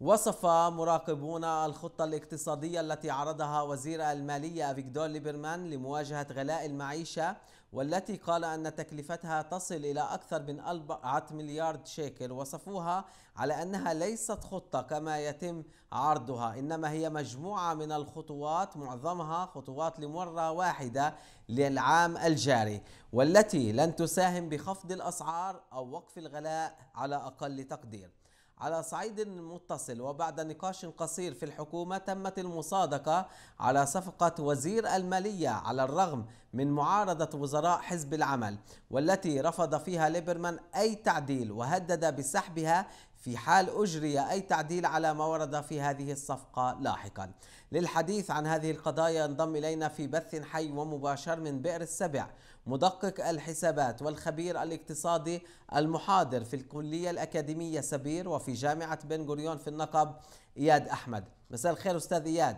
وصف مراقبون الخطة الاقتصادية التي عرضها وزير المالية فيكتور ليبرمان لمواجهة غلاء المعيشة والتي قال أن تكلفتها تصل إلى أكثر من 4 مليار شيكل وصفوها على أنها ليست خطة كما يتم عرضها إنما هي مجموعة من الخطوات معظمها خطوات لمرة واحدة للعام الجاري والتي لن تساهم بخفض الأسعار أو وقف الغلاء على أقل تقدير على صعيد متصل وبعد نقاش قصير في الحكومة تمت المصادقة على صفقة وزير المالية على الرغم من معارضة وزراء حزب العمل والتي رفض فيها ليبرمان أي تعديل وهدد بسحبها في حال أجري أي تعديل على ما ورد في هذه الصفقة لاحقا للحديث عن هذه القضايا انضم إلينا في بث حي ومباشر من بئر السبع مدقق الحسابات والخبير الاقتصادي المحاضر في الكلية الأكاديمية سبير وفي جامعة بن غوريون في النقب إياد أحمد مساء الخير أستاذ إياد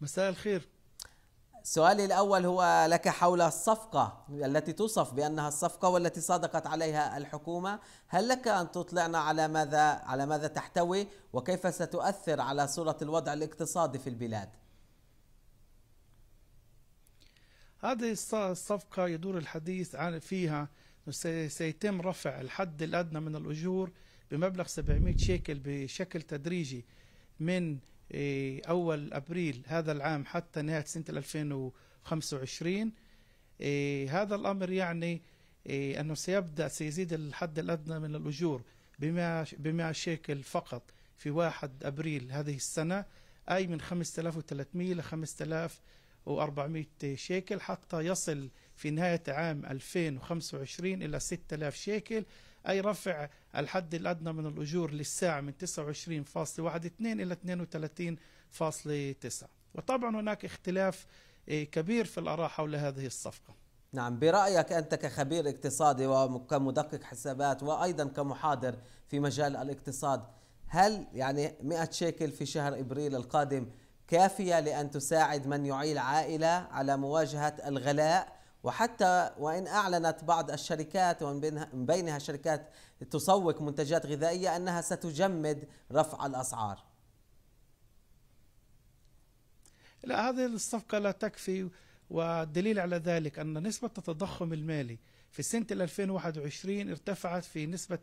مساء الخير سؤالي الأول هو لك حول الصفقة التي توصف بأنها الصفقة والتي صادقت عليها الحكومة هل لك أن تطلعنا على ماذا على ماذا تحتوي وكيف ستؤثر على صورة الوضع الاقتصادي في البلاد هذه الصفقة يدور الحديث عن فيها سيتم رفع الحد الأدنى من الأجور بمبلغ 700 شيكل بشكل تدريجي من إيه، أول أبريل هذا العام حتى نهاية سنة 2025 إيه، هذا الأمر يعني إيه، أنه سيبدأ سيزيد الحد الأدنى من الأجور ب 100 شيكل فقط في 1 أبريل هذه السنة أي من 5300 ل 5400 شيكل حتى يصل في نهاية عام 2025 إلى 6000 شيكل أي رفع الحد الأدنى من الأجور للساعة من 29.12 إلى 32.9 وطبعا هناك اختلاف إيه، كبير في الآراء حول هذه الصفقة نعم برأيك أنت كخبير اقتصادي وكمدقق حسابات وأيضا كمحاضر في مجال الاقتصاد هل يعني 100 شيكل في شهر إبريل القادم كافية لأن تساعد من يعيل عائلة على مواجهة الغلاء وحتى وإن أعلنت بعض الشركات ومن بينها شركات تسوق منتجات غذائية أنها ستجمد رفع الأسعار لا هذه الصفقة لا تكفي والدليل على ذلك أن نسبة التضخم المالي في سنة 2021 ارتفعت في نسبة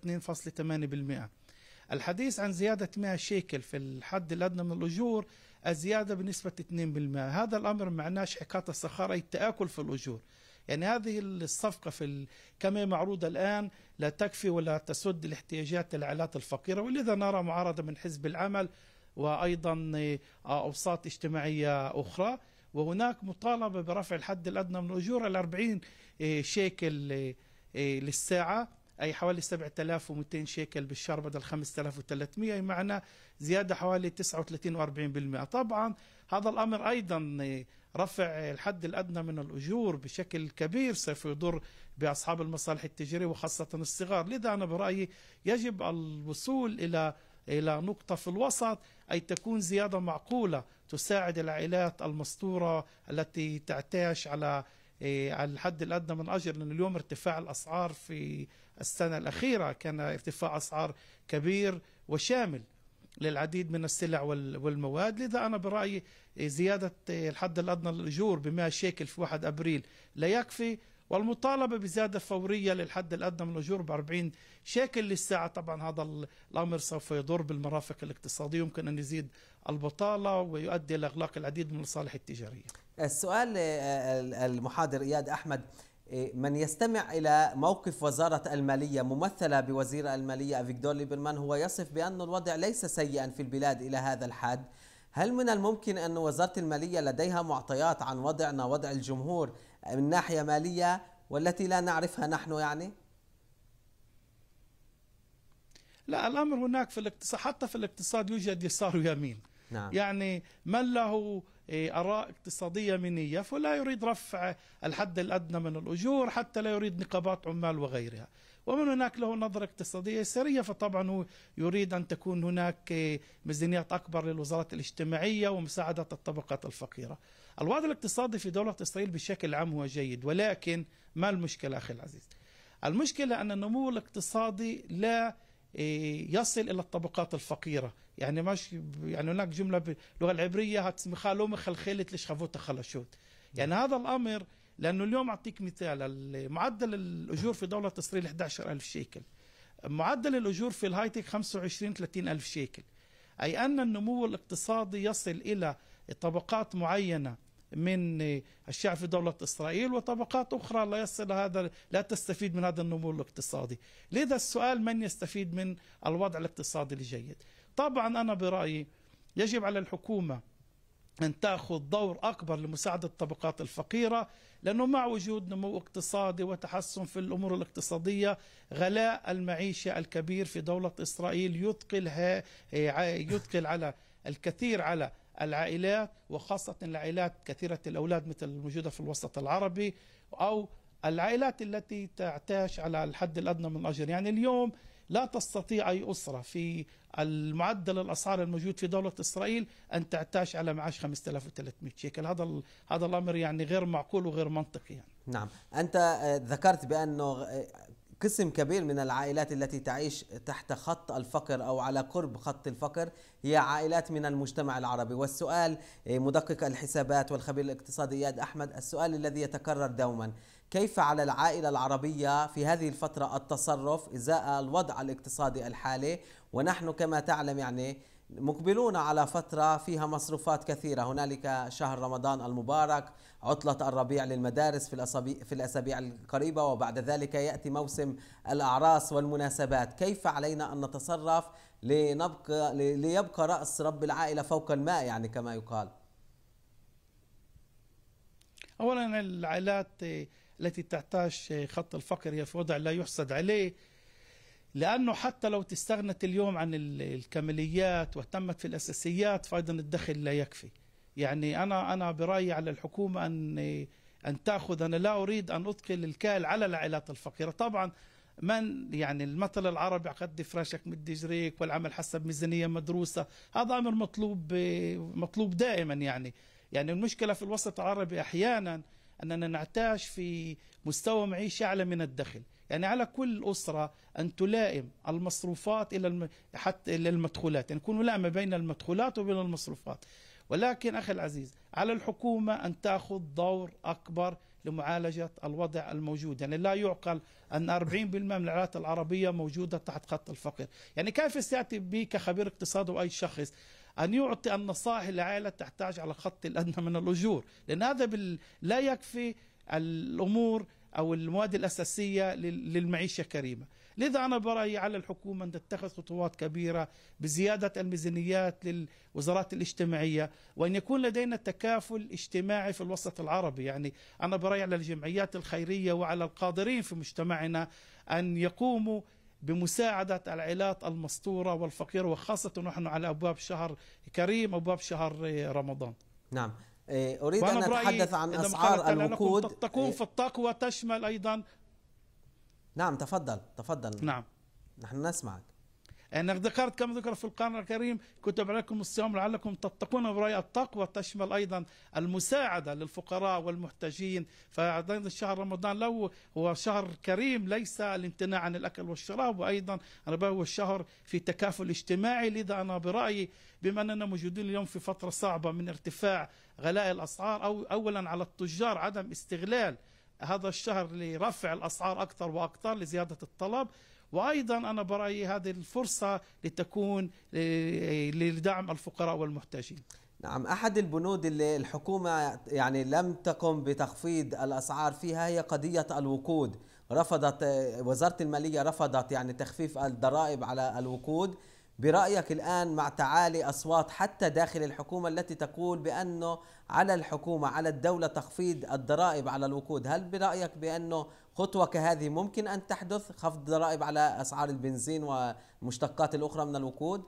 2.8% الحديث عن زيادة 100 شيكل في الحد الأدنى من الأجور الزيادة بنسبة 2% هذا الأمر معناه شحكات الصخرة التآكل في الأجور يعني هذه الصفقة في كما هي معروضة الآن لا تكفي ولا تسد الاحتياجات العائلات الفقيرة ولذا نرى معارضة من حزب العمل وأيضا أوساط اجتماعية أخرى وهناك مطالبة برفع الحد الأدنى من الأجور إلى 40 إيه، شيكل إيه، للساعة أي حوالي 7200 شيكل بالشهر بدل 5300 معنى زيادة حوالي 39 و40% طبعا هذا الأمر أيضا إيه، رفع الحد الأدنى من الأجور بشكل كبير سوف يضر بأصحاب المصالح التجارية وخاصة الصغار لذا أنا برأيي يجب الوصول إلى إلى نقطة في الوسط أي تكون زيادة معقولة تساعد العائلات المستورة التي تعتاش على إيه، على الحد الادنى من اجر لان اليوم ارتفاع الاسعار في السنه الاخيره كان ارتفاع اسعار كبير وشامل للعديد من السلع والمواد لذا أنا برأيي زيادة الحد الأدنى للأجور ب100 شيكل في 1 أبريل لا يكفي والمطالبة بزيادة فورية للحد الأدنى من الأجور ب 40 شيكل للساعة طبعا هذا الأمر سوف يضر بالمرافق الاقتصادية يمكن أن يزيد البطالة ويؤدي إلى إغلاق العديد من المصالح التجارية السؤال آه، آه، المحاضر إياد أحمد إيه، من يستمع إلى موقف وزارة المالية ممثلة بوزير المالية أفيكدور ليبرمان هو يصف بأن الوضع ليس سيئا في البلاد إلى هذا الحد هل من الممكن أن وزارة المالية لديها معطيات عن وضعنا وضع الجمهور من ناحية مالية والتي لا نعرفها نحن يعني؟ لا الأمر هناك في الاقتصاد حتى في الاقتصاد يوجد يسار ويمين نعم. يعني من له إيه، آراء اقتصادية منية فلا يريد رفع الحد الأدنى من الأجور حتى لا يريد نقابات عمال وغيرها ومن هناك له نظرة اقتصادية سرية فطبعا هو يريد أن تكون هناك إيه، ميزانيات أكبر للوزارات الاجتماعية ومساعدة الطبقات الفقيرة الوضع الاقتصادي في دولة إسرائيل بشكل عام هو جيد ولكن ما المشكلة أخي العزيز المشكلة أن النمو الاقتصادي لا إيه، يصل الى الطبقات الفقيره يعني ماشي يعني هناك جمله باللغه العبريه هتسمخها خلخلت مخلخلت لشخבות يعني نعم. هذا الامر لانه اليوم اعطيك مثال معدل الاجور في دوله اسرائيل 11000 شيكل معدل الاجور في الهايتك 25 30000 شيكل اي ان النمو الاقتصادي يصل الى طبقات معينه من الشعب في دولة إسرائيل وطبقات أخرى لا يصل هذا لا تستفيد من هذا النمو الاقتصادي لذا السؤال من يستفيد من الوضع الاقتصادي الجيد طبعا أنا برأيي يجب على الحكومة أن تأخذ دور أكبر لمساعدة الطبقات الفقيرة لأنه مع وجود نمو اقتصادي وتحسن في الأمور الاقتصادية غلاء المعيشة الكبير في دولة إسرائيل يثقل يثقل على الكثير على العائلات وخاصة العائلات كثيرة الأولاد مثل الموجودة في الوسط العربي أو العائلات التي تعتاش على الحد الأدنى من الأجر يعني اليوم لا تستطيع أي أسرة في المعدل الأسعار الموجود في دولة إسرائيل أن تعتاش على معاش 5300 شيكل هذا هذا الأمر يعني غير معقول وغير منطقي يعني. نعم أنت آه، ذكرت بأنه آه، قسم كبير من العائلات التي تعيش تحت خط الفقر او على قرب خط الفقر هي عائلات من المجتمع العربي والسؤال إيه، مدقق الحسابات والخبير الاقتصادي اياد احمد السؤال الذي يتكرر دوما كيف على العائله العربيه في هذه الفتره التصرف ازاء الوضع الاقتصادي الحالي ونحن كما تعلم يعني مقبلون على فترة فيها مصروفات كثيرة هنالك شهر رمضان المبارك عطلة الربيع للمدارس في, في الأسابيع القريبة وبعد ذلك يأتي موسم الأعراس والمناسبات كيف علينا أن نتصرف لنبقى ليبقى رأس رب العائلة فوق الماء يعني كما يقال أولا العائلات التي تحتاج خط الفقر هي في وضع لا يحسد عليه لأنه حتى لو تستغنت اليوم عن الكماليات واهتمت في الأساسيات فأيضا الدخل لا يكفي يعني أنا أنا برأيي على الحكومة أن أن تأخذ أنا لا أريد أن أثقل الكال على العائلات الفقيرة طبعا من يعني المثل العربي قد فراشك مد رجليك والعمل حسب ميزانية مدروسة هذا أمر مطلوب مطلوب دائما يعني يعني المشكلة في الوسط العربي أحيانا أننا نعتاش في مستوى معيشة أعلى من الدخل يعني على كل أسرة أن تلائم المصروفات إلى الم... حتى إلى المدخولات يعني يكون ملائمة بين المدخولات وبين المصروفات ولكن أخي العزيز على الحكومة أن تأخذ دور أكبر لمعالجة الوضع الموجود يعني لا يعقل أن 40% من العائلات العربية موجودة تحت خط الفقر يعني كيف سيأتي بي كخبير اقتصاد وأي شخص أن يعطي النصائح لعائلة تحتاج على خط الأدنى من الأجور لأن هذا بال... لا يكفي الأمور أو المواد الأساسية للمعيشة كريمة لذا أنا برأيي على الحكومة أن تتخذ خطوات كبيرة بزيادة الميزانيات للوزارات الاجتماعية وأن يكون لدينا تكافل اجتماعي في الوسط العربي يعني أنا برأيي على الجمعيات الخيرية وعلى القادرين في مجتمعنا أن يقوموا بمساعدة العائلات المستورة والفقيرة وخاصة نحن على أبواب شهر كريم أبواب شهر رمضان نعم إيه، اريد ان اتحدث عن اسعار الوقود تكون إيه. في الطاقه وتشمل ايضا نعم تفضل تفضل نعم نحن نسمعك أنك ذكرت كما ذكر في القرآن الكريم كتب عليكم الصيام لعلكم تتقون برأي التقوى تشمل أيضا المساعدة للفقراء والمحتاجين فأيضا شهر رمضان له هو شهر كريم ليس الامتناع عن الأكل والشراب وأيضا أنا هو الشهر في تكافل اجتماعي لذا أنا برأيي بما أننا موجودين اليوم في فترة صعبة من ارتفاع غلاء الأسعار أو أولا على التجار عدم استغلال هذا الشهر لرفع الأسعار أكثر وأكثر لزيادة الطلب وايضا انا برايي هذه الفرصه لتكون لدعم الفقراء والمحتاجين نعم أحد البنود اللي الحكومة يعني لم تقم بتخفيض الأسعار فيها هي قضية الوقود رفضت وزارة المالية رفضت يعني تخفيف الضرائب على الوقود برأيك الآن مع تعالي أصوات حتى داخل الحكومة التي تقول بأنه على الحكومة على الدولة تخفيض الضرائب على الوقود هل برأيك بأنه خطوة كهذه ممكن أن تحدث خفض ضرائب على أسعار البنزين والمشتقات الأخرى من الوقود؟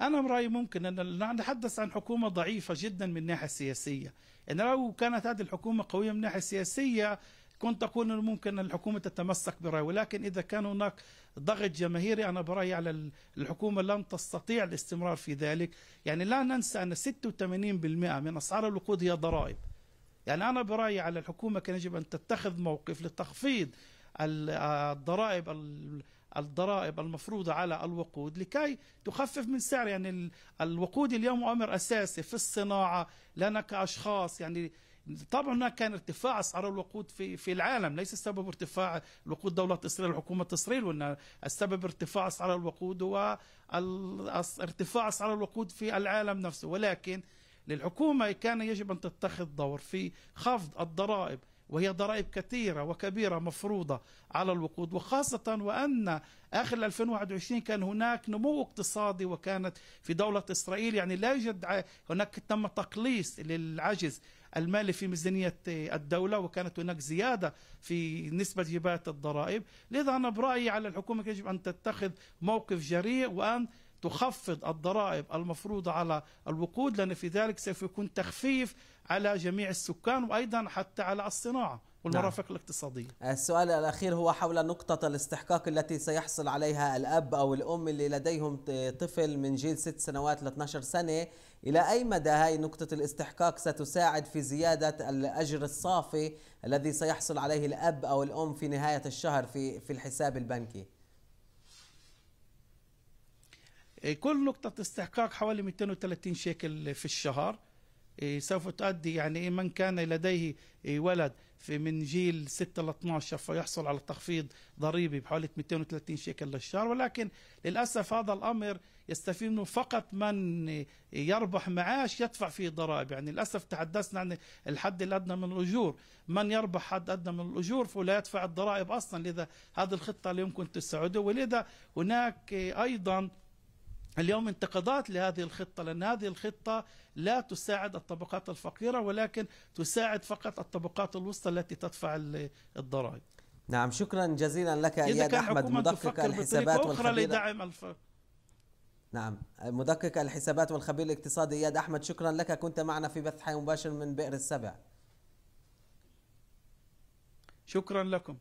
أنا برأيي ممكن أن نتحدث عن حكومة ضعيفة جدا من الناحية السياسية إن لو كانت هذه الحكومة قوية من الناحية السياسية كنت أقول أنه ممكن الحكومة تتمسك برأي ولكن إذا كان هناك ضغط جماهيري أنا برأيي على الحكومة لن تستطيع الاستمرار في ذلك يعني لا ننسى أن 86% من أسعار الوقود هي ضرائب يعني أنا برأيي على الحكومة كان يجب أن تتخذ موقف لتخفيض آه، الضرائب الضرائب المفروضة على الوقود لكي تخفف من سعر يعني الوقود اليوم أمر أساسي في الصناعة لنا كأشخاص يعني طبعا هناك كان ارتفاع اسعار الوقود في في العالم ليس السبب ارتفاع الوقود دوله اسرائيل وحكومه اسرائيل وان السبب ارتفاع اسعار الوقود هو ارتفاع اسعار الوقود في العالم نفسه ولكن للحكومة كان يجب أن تتخذ دور في خفض الضرائب وهي ضرائب كثيرة وكبيرة مفروضة على الوقود وخاصة وأن آخر 2021 كان هناك نمو اقتصادي وكانت في دولة إسرائيل يعني لا يوجد هناك تم تقليص للعجز المالي في ميزانية الدولة وكانت هناك زيادة في نسبة جبات الضرائب لذا أنا برأيي على الحكومة يجب أن تتخذ موقف جريء وأن تخفض الضرائب المفروضة على الوقود لأن في ذلك سوف يكون تخفيف على جميع السكان وأيضا حتى على الصناعة والمرافق نعم. الاقتصادية السؤال الأخير هو حول نقطة الاستحقاق التي سيحصل عليها الأب أو الأم اللي لديهم طفل من جيل 6 سنوات ل 12 سنة إلى أي مدى هاي نقطة الاستحقاق ستساعد في زيادة الأجر الصافي الذي سيحصل عليه الأب أو الأم في نهاية الشهر في, في الحساب البنكي؟ إيه، كل نقطة استحقاق حوالي 230 شيكل في الشهر إيه، سوف تؤدي يعني إيه، من كان لديه ولد في من جيل 6 ل 12 فيحصل على تخفيض ضريبي بحوالي 230 شيكل للشهر ولكن للاسف هذا الامر يستفيد منه فقط من يربح معاش يدفع فيه ضرائب يعني للاسف تحدثنا عن الحد الادنى من الاجور من يربح حد ادنى من الاجور فلا يدفع الضرائب اصلا لذا هذه الخطه لا يمكن تساعده ولذا هناك ايضا اليوم انتقادات لهذه الخطة لأن هذه الخطة لا تساعد الطبقات الفقيرة ولكن تساعد فقط الطبقات الوسطى التي تدفع الضرائب نعم شكرا جزيلا لك إياد أحمد مدقق الحسابات اخرى لدعم الف... نعم مدقق الحسابات والخبير الاقتصادي إياد أحمد شكرا لك كنت معنا في بث حي مباشر من بئر السبع شكرا لكم